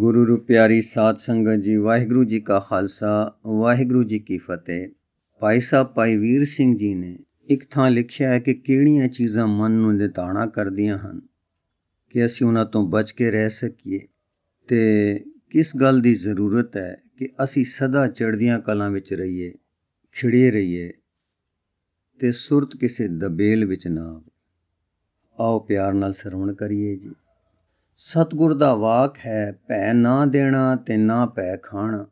ਗੁਰੂ ਰੂਪ ਪਿਆਰੀ ਸਾਧ ਸੰਗਤ ਜੀ ਵਾਹਿਗੁਰੂ ਜੀ ਕਾ ਖਾਲਸਾ ਵਾਹਿਗੁਰੂ ਜੀ ਕੀ ਫਤਿਹ ਭਾਈ ਸਾਹਿਬ ਭਾਈ ਵੀਰ ਸਿੰਘ ਜੀ ਨੇ ਇੱਕ ਥਾਂ ਲਿਖਿਆ ਹੈ ਕਿ ਕਿਹੜੀਆਂ ਚੀਜ਼ਾਂ ਮਨ ਨੂੰ ਨਿਤਾਣਾ ਕਰਦੀਆਂ ਹਨ ਕਿ ਅਸੀਂ ਉਹਨਾਂ ਤੋਂ ਬਚ ਕੇ ਰਹਿ ਸਕੀਏ ਤੇ ਕਿਸ ਗੱਲ ਦੀ ਜ਼ਰੂਰਤ ਹੈ ਕਿ ਅਸੀਂ ਸਦਾ ਚੜ੍ਹਦੀਆਂ ਕਲਾਂ ਵਿੱਚ ਰਹੀਏ ਖਿੜੇ ਰਹੀਏ ਤੇ ਸੁਰਤ ਕਿਸੇ ਦਬੇਲ ਵਿੱਚ ਨਾ ਆਓ ਪਿਆਰ ਨਾਲ ਸਰਵਣ ਕਰੀਏ ਜੀ ਸਤਗੁਰ ਦਾ ਵਾਕ ਹੈ ਭੈ ਨਾ ਦੇਣਾ ਤੇ ਨਾ ਭੈ ਖਾਣ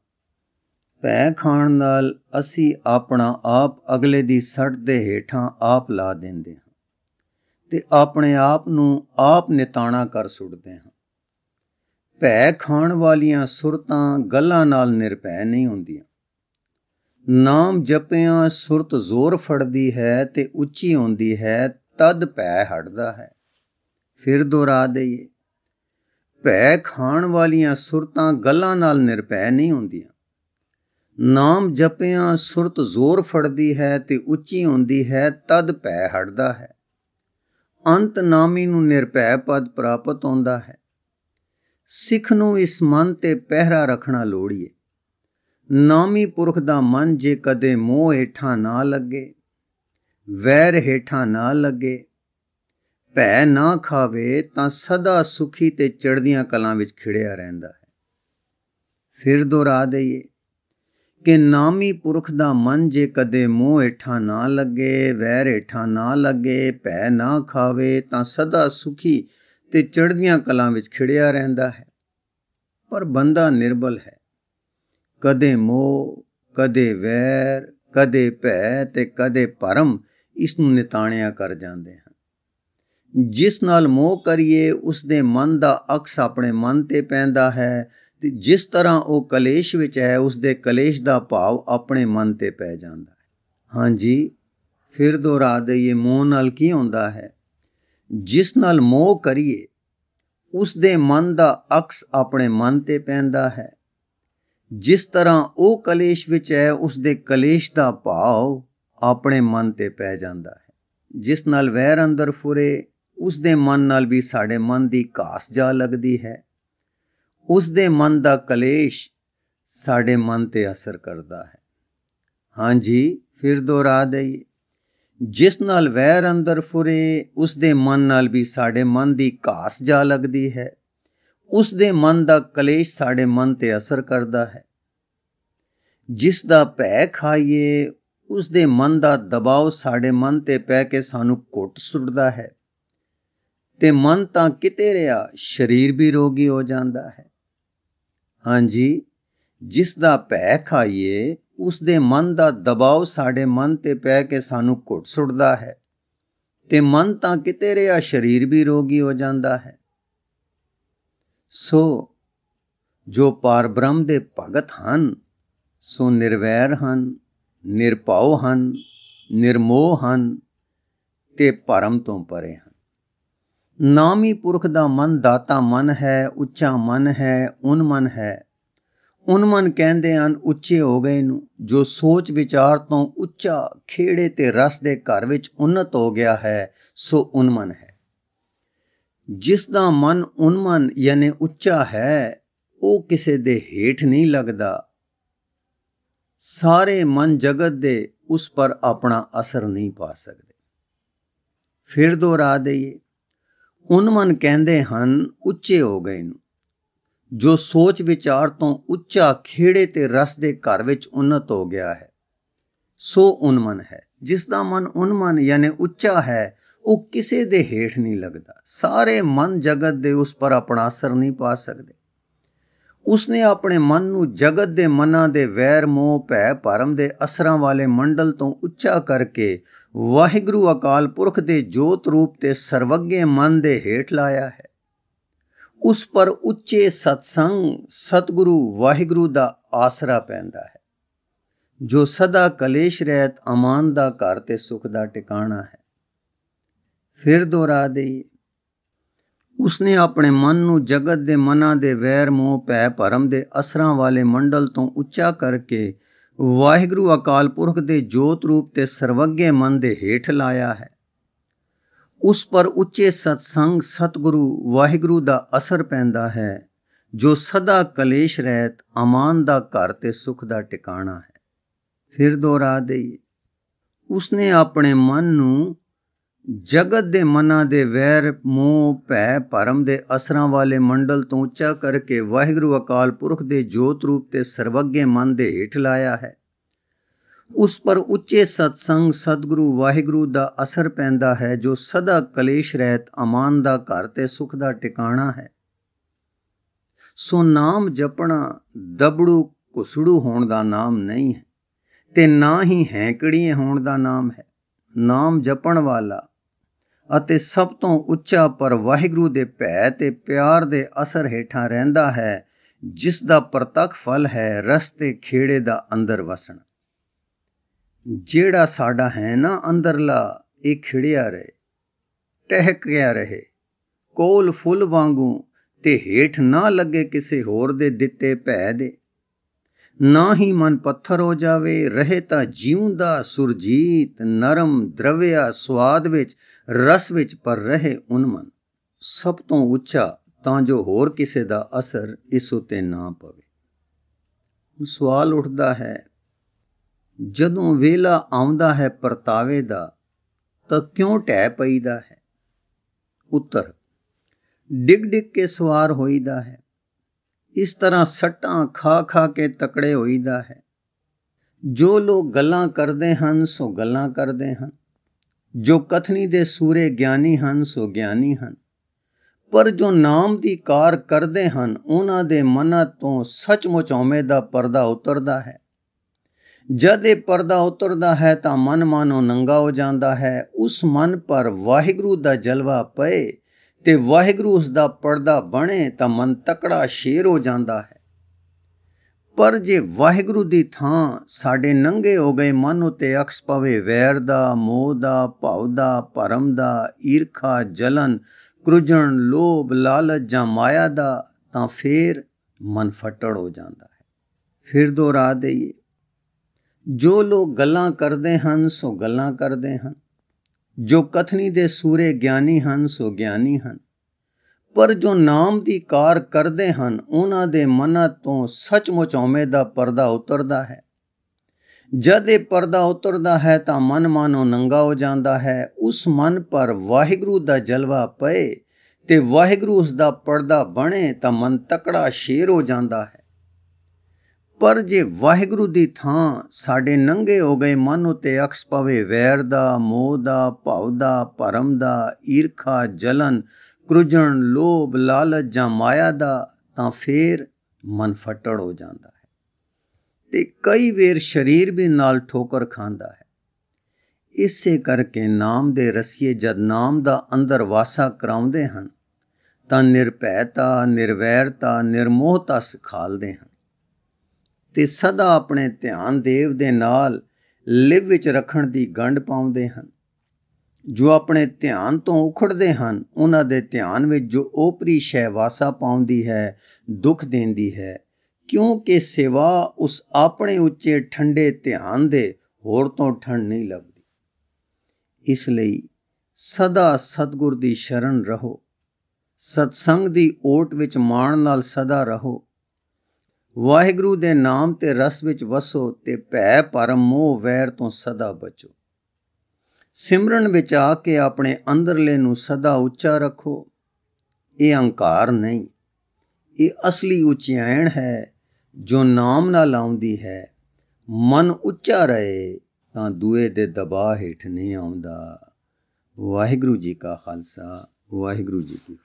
ਭੈ ਖਾਣ ਨਾਲ ਅਸੀਂ ਆਪਣਾ ਆਪ ਅਗਲੇ ਦੀ ਸੜ ਦੇ ਹੇਠਾਂ ਆਪ ਲਾ ਦਿੰਦੇ ਹਾਂ ਤੇ ਆਪਣੇ ਆਪ ਨੂੰ ਆਪ ਨਿਤਾਣਾ ਕਰ ਸੁੱਟਦੇ ਹਾਂ ਭੈ ਖਾਣ ਵਾਲੀਆਂ ਸੁਰਤਾਂ ਗੱਲਾਂ ਨਾਲ ਨਿਰਭੈ ਨਹੀਂ ਹੁੰਦੀਆਂ ਨਾਮ ਜਪਿਆਂ ਸੁਰਤ ਜ਼ੋਰ ਫੜਦੀ ਹੈ ਤੇ ਉੱਚੀ ਹੁੰਦੀ ਹੈ ਤਦ ਭੈ ਹਟਦਾ ਹੈ ਫਿਰ ਦੁਹਰਾ ਦੇਈ ਭੈ ਖਾਣ ਵਾਲੀਆਂ ਸੁਰਤਾਂ ਗੱਲਾਂ ਨਾਲ ਨਿਰਭੈ ਨਹੀਂ ਹੁੰਦੀਆਂ ਨਾਮ ਜਪਿਆਂ ਸੁਰਤ ਜ਼ੋਰ ਫੜਦੀ ਹੈ ਤੇ ਉੱਚੀ ਹੁੰਦੀ ਹੈ ਤਦ ਭੈ ਹਟਦਾ ਹੈ ਅੰਤ ਨਾਮੀ ਨੂੰ ਨਿਰਭੈ ਪਦ ਪ੍ਰਾਪਤ ਹੁੰਦਾ ਹੈ ਸਿੱਖ ਨੂੰ ਇਸ ਮਨ ਤੇ ਪਹਿਰਾ ਰੱਖਣਾ ਲੋੜੀਏ ਨਾਮੀ ਪੁਰਖ ਦਾ ਮਨ ਜੇ ਕਦੇ ਮੋਹ ਹੇਠਾਂ ਨਾ ਲੱਗੇ ਵੈਰ ਹੇਠਾਂ ਨਾ ਲੱਗੇ ਭੈ ਨਾ ਖਾਵੇ ਤਾਂ ਸਦਾ ਸੁਖੀ ਤੇ ਚੜਦੀਆਂ ਕਲਾਂ ਵਿੱਚ ਖਿੜਿਆ ਰਹਿੰਦਾ ਹੈ ਫਿਰ ਦੁਹਰਾ ਦਈਏ ਕਿ ਨਾਮੀ ਪੁਰਖ ਦਾ ਮਨ ਜੇ ਕਦੇ ਮੋਹ ਇਠਾ ਨਾ ਲੱਗੇ ਵੈਰ ਇਠਾ ਨਾ ਲੱਗੇ ਭੈ ਨਾ ਖਾਵੇ ਤਾਂ ਸਦਾ ਸੁਖੀ ਤੇ ਚੜਦੀਆਂ ਕਲਾਂ ਵਿੱਚ ਖਿੜਿਆ ਰਹਿੰਦਾ ਹੈ ਪਰ ਬੰਦਾ ਨਿਰਬਲ ਹੈ ਕਦੇ ਮੋਹ ਕਦੇ ਵੈਰ ਕਦੇ ਭੈ ਤੇ ਕਦੇ ਭਰਮ ਇਸ ਨੂੰ ਨਿਤਾਣਿਆ ਕਰ ਜਾਂਦੇ ਹਨ ਜਿਸ ਨਾਲ ਮੋਹ ਕਰੀਏ ਉਸ ਦੇ ਮਨ ਦਾ ਅਕਸ ਆਪਣੇ ਮਨ ਤੇ ਪੈਂਦਾ ਹੈ ਤੇ ਜਿਸ ਤਰ੍ਹਾਂ ਉਹ ਕਲੇਸ਼ ਵਿੱਚ ਹੈ ਉਸ ਦੇ ਕਲੇਸ਼ ਦਾ ਭਾਵ ਆਪਣੇ ਮਨ ਤੇ ਪੈ ਜਾਂਦਾ ਹੈ ਹਾਂਜੀ ਫਿਰ ਦੁਹਰਾ ਦਈਏ ਮੋਹ ਨਾਲ ਕੀ ਹੁੰਦਾ ਹੈ ਜਿਸ ਨਾਲ ਮੋਹ ਕਰੀਏ ਉਸ ਦੇ ਮਨ ਦਾ ਅਕਸ ਆਪਣੇ ਮਨ ਤੇ ਪੈਂਦਾ ਹੈ ਜਿਸ ਤਰ੍ਹਾਂ ਉਹ ਕਲੇਸ਼ ਵਿੱਚ ਹੈ ਉਸ ਦੇ ਕਲੇਸ਼ ਦਾ ਭਾਵ ਆਪਣੇ ਮਨ ਤੇ ਪੈ ਜਾਂਦਾ ਹੈ ਜਿਸ ਨਾਲ ਵੈਰ ਅੰਦਰ ਫੁਰੇ ਉਸ ਦੇ ਮਨ ਨਾਲ ਵੀ ਸਾਡੇ ਮਨ ਦੀ ਘਾਸ ਜਾ ਲੱਗਦੀ ਹੈ ਉਸ ਦੇ ਮਨ ਦਾ ਕਲੇਸ਼ ਸਾਡੇ ਮਨ ਤੇ ਅਸਰ ਕਰਦਾ ਹੈ ਹਾਂਜੀ ਫਿਰ ਦੁਹਰਾ ਦਈਏ ਜਿਸ ਨਾਲ ਵੈਰ ਅੰਦਰ ਫੁਰੇ ਉਸ ਦੇ ਮਨ ਨਾਲ ਵੀ ਸਾਡੇ ਮਨ ਦੀ ਘਾਸ ਜਾ ਲੱਗਦੀ ਹੈ ਉਸ ਦੇ ਮਨ ਦਾ ਕਲੇਸ਼ ਸਾਡੇ ਮਨ ਤੇ ਅਸਰ ਕਰਦਾ ਹੈ ਜਿਸ ਦਾ ਭੈ ਖਾਈਏ ਉਸ ਦੇ ਮਨ ਦਾ ਦਬਾਅ ਸਾਡੇ ਮਨ ਤੇ ਪੈ ਕੇ ਸਾਨੂੰ ਘੁੱਟ ਸੁੱਟਦਾ ਹੈ ਤੇ ਮਨ ਤਾਂ ਕਿਤੇ ਰਿਹਾ ਸਰੀਰ ਵੀ ਰੋਗੀ ਹੋ ਜਾਂਦਾ ਹੈ ਹਾਂਜੀ ਜਿਸ ਦਾ ਭੈ ਖਾਈਏ ਉਸ ਦੇ ਮਨ ਦਾ ਦਬਾਅ ਸਾਡੇ ਮਨ ਤੇ ਪੈ ਕੇ ਸਾਨੂੰ ਘੁੱਟ ਸੁੱਟਦਾ ਹੈ ਤੇ ਮਨ ਤਾਂ ਕਿਤੇ ਰਿਹਾ ਸਰੀਰ ਵੀ ਰੋਗੀ ਹੋ ਜਾਂਦਾ ਹੈ ਸੋ ਜੋ ਪਰਬ੍ਰਹਮ ਦੇ ਭਗਤ ਹਨ ਸੋ ਨਿਰਵੈਰ ਹਨ ਨਿਰਭਉ ਹਨ ਨਿਰਮੋਹ ਹਨ ਤੇ ਭਰਮ ਤੋਂ ਪਰੇ ਹਨ ਨਾਮੀ ਪੁਰਖ ਦਾ ਮਨ ਦਾਤਾ ਮਨ ਹੈ ਉੱਚਾ ਮਨ ਹੈ ਉਨ ਮਨ ਹੈ ਉਨ ਮਨ ਕਹਿੰਦੇ ਹਨ ਉੱਚੇ ਹੋ ਗਏ ਨੂੰ ਜੋ ਸੋਚ ਵਿਚਾਰ ਤੋਂ ਉੱਚਾ ਖੇੜੇ ਤੇ ਰਸ ਦੇ ਘਰ ਵਿੱਚ ਉન્નਤ ਹੋ ਗਿਆ ਹੈ ਸੋ ਉਨ ਮਨ ਹੈ ਜਿਸ ਦਾ ਮਨ ਉਨ ਮਨ ਯਾਨੀ ਉੱਚਾ ਹੈ ਉਹ ਕਿਸੇ ਦੇ ਹੇਠ ਨਹੀਂ ਲੱਗਦਾ ਸਾਰੇ ਮਨ ਜਗਤ ਦੇ ਉਸ ਪਰ ਆਪਣਾ ਅਸਰ ਨਹੀਂ ਪਾ ਸਕਦੇ ਫਿਰ ਦੁਹਰਾ ਦਈਏ ਉਨਮਨ ਕਹਿੰਦੇ ਹਨ ਉੱਚੇ ਹੋ ਗਏ ਨੂੰ ਜੋ ਸੋਚ ਵਿਚਾਰ ਤੋਂ ਉੱਚਾ ਖੇੜੇ ਤੇ ਰਸ ਦੇ ਘਰ ਵਿੱਚ ਉਨਤ ਹੋ ਗਿਆ ਹੈ ਸੋ ਉਨਮਨ ਹੈ ਜਿਸ ਦਾ ਮਨ ਉਨਮਨ ਯਾਨੀ ਉੱਚਾ ਹੈ ਉਹ ਕਿਸੇ ਦੇ ਹੇਠ ਨਹੀਂ ਲੱਗਦਾ ਸਾਰੇ ਮਨ ਜਗਤ ਦੇ ਉਸ ਪਰ ਆਪਣਾ ਅਸਰ ਨਹੀਂ ਪਾ ਸਕਦੇ ਉਸਨੇ ਆਪਣੇ ਮਨ ਨੂੰ ਜਗਤ ਦੇ ਮਨਾਂ ਦੇ ਵੈਰ ਮੋਹ ਭੈ ਭਰਮ ਦੇ ਅਸਰਾਂ ਵਾਲੇ ਮੰਡਲ ਤੋਂ ਉੱਚਾ ਕਰਕੇ ਵਾਹਿਗੁਰੂ ਅਕਾਲ ਪੁਰਖ ਦੇ ਜੋਤ ਰੂਪ ਤੇ ਸਰਵੱਗੇ ਮਨ ਦੇ ਹੇਠ ਲਾਇਆ ਹੈ ਉਸ ਪਰ ਉੱਚੇ ਸਤਸੰਗ ਸਤਗੁਰੂ ਵਾਹਿਗੁਰੂ ਦਾ ਆਸਰਾ ਪੈਂਦਾ ਹੈ ਜੋ ਸਦਾ ਕਲੇਸ਼ ਰਹਿਤ ਅਮਾਨ ਦਾ ਘਰ ਤੇ ਸੁਖ ਦਾ ਟਿਕਾਣਾ ਹੈ ਫਿਰ ਦੁਹਰਾ ਦੇ ਉਸਨੇ ਆਪਣੇ ਮਨ ਨੂੰ ਜਗਤ ਦੇ ਮਨਾਂ ਦੇ ਵੈਰ ਮੋਹ ਭੈ ਭਰਮ ਦੇ ਅਸਰਾਂ ਵਾਲੇ ਮੰਡਲ ਤੋਂ ਉੱਚਾ ਕਰਕੇ ਵਾਹਿਗੁਰੂ ਅਕਾਲ ਪੁਰਖ ਦੇ ਜੋਤ ਰੂਪ ਤੇ ਸਰਵੱਗੇ ਮਨ ਦੇ ਹੇਠ ਲਾਇਆ ਹੈ ਉਸ ਪਰ ਉੱਚੇ ਸਤਸੰਗ ਸਤਗੁਰੂ ਵਾਹਿਗੁਰੂ ਦਾ ਅਸਰ ਪੈਂਦਾ ਹੈ ਜੋ ਸਦਾ ਕਲੇਸ਼ ਰਹਿਤ ਅਮਾਨ ਦਾ ਘਰ ਤੇ ਸੁਖ ਦਾ ਟਿਕਾਣਾ ਹੈ ਫਿਰ ਦੁਹਰਾ ਦੇਈ ਉਸਨੇ ਆਪਣੇ ਮਨ ਨੂੰ ਜਗਤ ਦੇ ਮਨਾਂ ਦੇ ਵੈਰ ਮੋਹ ਭੈ ਭਰਮ ਦੇ ਅਸਰਾਂ ਵਾਲੇ ਮੰਡਲ ਤੋਂ ਉੱਚਾ ਕਰਕੇ ਵਾਹਿਗੁਰੂ ਅਕਾਲ ਪੁਰਖ ਦੇ ਜੋਤ ਰੂਪ ਤੇ ਸਰਵੱਗੇ ਮਨ ਦੇ ਹੇਠ ਲਾਇਆ ਹੈ ਉਸ ਪਰ ਉੱਚੇ ਸਤਸੰਗ ਸਤਿਗੁਰੂ ਵਾਹਿਗੁਰੂ ਦਾ ਅਸਰ ਪੈਂਦਾ ਹੈ ਜੋ ਸਦਾ ਕਲੇਸ਼ ਰਹਿਤ ਅਮਾਨ ਦਾ ਘਰ ਤੇ ਸੁਖ ਦਾ ਟਿਕਾਣਾ ਹੈ ਸੋ ਨਾਮ ਜਪਣਾ ਦਬੜੂ ਕੁਸੜੂ ਹੋਣ ਦਾ ਨਾਮ ਨਹੀਂ ਹੈ ਤੇ ਨਾ ਹੀ ਹੈਕੜੀਆਂ ਹੋਣ ਦਾ ਨਾਮ ਹੈ ਨਾਮ ਜਪਣ ਵਾਲਾ ਅਤੇ ਸਭ ਤੋਂ ਉੱਚਾ ਪਰ ਵਾਹਿਗੁਰੂ ਦੇ ਭੈ ਤੇ ਪਿਆਰ ਦੇ ਅਸਰ ਹੇਠਾਂ ਰਹਿੰਦਾ ਹੈ ਜਿਸ ਦਾ ਪ੍ਰਤੱਖ ਫਲ ਹੈ ਰਸਤੇ ਖੇੜੇ ਦਾ ਅੰਦਰ ਵਸਣ ਜਿਹੜਾ ਸਾਡਾ ਹੈ ਨਾ ਅੰਦਰਲਾ ਇਹ ਖਿੜਿਆ ਰਹੇ ਗਿਆ ਰਹੇ ਕੋਲ ਫੁੱਲ ਵਾਂਗੂ ਤੇ ਹੇਠ ਨਾ ਲੱਗੇ ਕਿਸੇ ਹੋਰ ਦੇ ਦਿੱਤੇ ਭੈ ਦੇ ਨਾ ਹੀ ਮਨ ਪੱਥਰ ਹੋ ਜਾਵੇ ਰਹੇ ਤਾਂ ਜੀਉਂਦਾ ਸੁਰਜੀਤ ਨਰਮ ਦਰਵਿਆ ਸਵਾਦ ਵਿੱਚ ਰਸ ਵਿੱਚ ਪਰ ਰਹੇ ਉਨਮਨ ਸਭ ਤੋਂ ਉੱਚਾ ਤਾਂ ਜੋ ਹੋਰ ਕਿਸੇ ਦਾ ਅਸਰ ਇਸ ਉਤੇ ਨਾ ਪਵੇ ਸਵਾਲ ਉੱਠਦਾ ਹੈ ਜਦੋਂ ਵੇਲਾ ਆਉਂਦਾ ਹੈ ਪਰਤਾਵੇ ਦਾ ਤਾਂ ਕਿਉਂ ਟਹਿ ਪਈਦਾ ਹੈ ਉੱਤਰ ਡਿਗ ਡਿਗ ਕੇ ਸਵਾਰ ਹੋਈਦਾ ਹੈ ਇਸ ਤਰ੍ਹਾਂ ਸੱਟਾਂ ਖਾ ਖਾ ਕੇ ਤਕੜੇ ਹੋਈਦਾ ਹੈ ਜੋ ਲੋਕ ਗੱਲਾਂ ਕਰਦੇ ਹਨ ਸੋ ਗੱਲਾਂ ਕਰਦੇ ਹਨ ਜੋ ਕਥਨੀ ਦੇ ਸੂਰੇ ਗਿਆਨੀ ਹਨ ਸੋ ਗਿਆਨੀ ਹਨ ਪਰ ਜੋ ਨਾਮ ਦੀ ਕਾਰ ਕਰਦੇ ਹਨ ਉਹਨਾਂ ਦੇ ਮਨਾਂ ਤੋਂ ਸੱਚਮੁੱਚ ਹਉਮੈ ਦਾ ਪਰਦਾ ਉਤਰਦਾ ਹੈ ਜਦ ਇਹ ਪਰਦਾ ਉਤਰਦਾ ਹੈ ਤਾਂ ਮਨ ਮਾਨੋ ਨੰਗਾ ਹੋ ਜਾਂਦਾ ਹੈ ਉਸ ਮਨ ਪਰ ਵਾਹਿਗੁਰੂ ਦਾ ਜਲਵਾ ਪਏ ਤੇ ਵਾਹਿਗੁਰੂ ਉਸ ਦਾ ਪਰਦਾ ਬਣੇ ਤਾਂ ਮਨ ਤਕੜਾ ਸ਼ੇਰ ਹੋ ਜਾਂਦਾ ਹੈ ਪਰ ਜੇ ਵਾਹਿਗੁਰੂ ਦੀ ਥਾਂ ਸਾਡੇ ਨੰਗੇ ਹੋ ਗਏ ਮਨ ਉਤੇ ਅਕਸ ਪਵੇ ਵੈਰ ਦਾ ਮੋਹ ਦਾ ਭਾਵ ਦਾ ਭਰਮ ਦਾ ਈਰਖਾ ਜਲਨ ਕ੍ਰੁਜਣ ਲੋਭ ਲਾਲਚ ਜਾਂ ਮਾਇਆ ਦਾ ਤਾਂ ਫੇਰ ਮਨ ਫਟੜ ਹੋ ਜਾਂਦਾ ਹੈ ਫਿਰ ਦੁਹਰਾ ਦਈਏ ਜੋ ਲੋਕ ਗੱਲਾਂ ਕਰਦੇ ਹਨ ਸੋ ਗੱਲਾਂ ਕਰਦੇ ਹਨ ਜੋ ਕਥਨੀ ਦੇ ਸੂਰੇ ਗਿਆਨੀ ਹਨ ਸੋ ਗਿਆਨੀ ਹਨ ਪਰ ਜੋ ਨਾਮ ਦੀ ਕਾਰ ਕਰਦੇ ਹਨ ਉਹਨਾਂ ਦੇ ਮਨਾਂ ਤੋਂ ਸੱਚਮੁੱਚ ਹਉਮੈ ਦਾ ਪਰਦਾ ਉਤਰਦਾ ਹੈ ਜਦ ਇਹ ਪਰਦਾ ਉਤਰਦਾ ਹੈ ਤਾਂ ਮਨ ਮਾਨੋ ਨੰਗਾ ਹੋ ਜਾਂਦਾ ਹੈ ਉਸ ਮਨ ਪਰ ਵਾਹਿਗੁਰੂ ਦਾ ਜਲਵਾ ਪਏ ਤੇ ਵਾਹਿਗੁਰੂ ਉਸ ਦਾ ਪਰਦਾ ਬਣੇ ਤਾਂ ਮਨ ਤਕੜਾ ਸ਼ੇਰ ਹੋ ਜਾਂਦਾ ਹੈ ਪਰ ਜੇ ਵਾਹਿਗੁਰੂ ਦੀ ਥਾਂ ਸਾਡੇ ਨੰਗੇ ਹੋ ਗਏ ਮਨ ਉਤੇ ਅਕਸ ਪਵੇ ਵੈਰ ਦਾ ਮੋਹ ਦਾ ਭਾਉ ਦਾ ਭਰਮ ਦਾ ਈਰਖਾ ਜਲਨ ਕ੍ਰੁਜਣ ਲੋਭ ਲਾਲਚ ਜਾਂ ਮਾਇਆ ਦਾ ਤਾਂ ਫੇਰ ਮਨ ਫਟੜ ਹੋ ਜਾਂਦਾ ਹੈ ਤੇ ਕਈ ਵੇਰ ਸਰੀਰ ਵੀ ਨਾਲ ਠੋਕਰ ਖਾਂਦਾ ਹੈ ਇਸੇ ਕਰਕੇ ਨਾਮ ਦੇ ਰਸੀਏ ਜਦ ਨਾਮ ਦਾ ਅੰਦਰ ਵਾਸਾ ਕਰਾਉਂਦੇ ਹਨ ਤਾਂ ਨਿਰਭੈਤਾ ਨਿਰਵੈਰਤਾ ਨਿਰਮੋਹਤਾ ਸਿਖਾਲਦੇ ਹਨ ਤੇ ਸਦਾ ਆਪਣੇ ਧਿਆਨ ਦੇਵ ਦੇ ਨਾਲ ਲਿਵ ਵਿੱਚ ਰੱਖਣ ਦੀ ਗੰਢ ਪਾਉਂਦੇ ਹਨ ਜੋ ਆਪਣੇ ਧਿਆਨ ਤੋਂ ਉਖੜਦੇ ਹਨ ਉਹਨਾਂ ਦੇ ਧਿਆਨ ਵਿੱਚ ਜੋ ਓਪਰੀ ਸ਼ੈ ਵਾਸਾ ਪਾਉਂਦੀ ਹੈ ਦੁੱਖ ਦਿੰਦੀ ਹੈ ਕਿਉਂਕਿ ਸਿਵਾ ਉਸ ਆਪਣੇ ਉੱਚੇ ਠੰਡੇ ਧਿਆਨ ਦੇ ਹੋਰ ਤੋਂ ਠੰਡ ਨਹੀਂ ਲੱਗਦੀ ਇਸ ਲਈ ਸਦਾ ਸਤਗੁਰ ਦੀ ਸ਼ਰਨ ਰਹੋ ਸਤਸੰਗ ਦੀ ਓਟ ਵਿੱਚ ਮਾਣ ਨਾਲ ਸਦਾ ਰਹੋ ਵਾਹਿਗੁਰੂ ਦੇ ਨਾਮ ਤੇ ਰਸ ਵਿੱਚ ਵਸੋ ਤੇ ਭੈ ਪਰਮ ਮੋਹ ਵੈਰ ਤੋਂ ਸਦਾ ਬਚੋ ਸਿਮਰਨ ਵਿੱਚ ਆ ਕੇ ਆਪਣੇ ਅੰਦਰਲੇ ਨੂੰ ਸਦਾ ਉੱਚਾ ਰੱਖੋ ਇਹ ਅਹੰਕਾਰ ਨਹੀਂ ਇਹ ਅਸਲੀ ਉਚਿਆਣ ਹੈ ਜੋ ਨਾਮ ਨਾਲ ਆਉਂਦੀ ਹੈ ਮਨ ਉੱਚਾ ਰਹੇ ਤਾਂ ਦੂਏ ਦੇ ਦਬਾਅ ਹੇਠ ਨਹੀਂ ਆਉਂਦਾ ਵਾਹਿਗੁਰੂ ਜੀ ਕਾ ਖਾਲਸਾ ਵਾਹਿਗੁਰੂ ਜੀ ਕੀ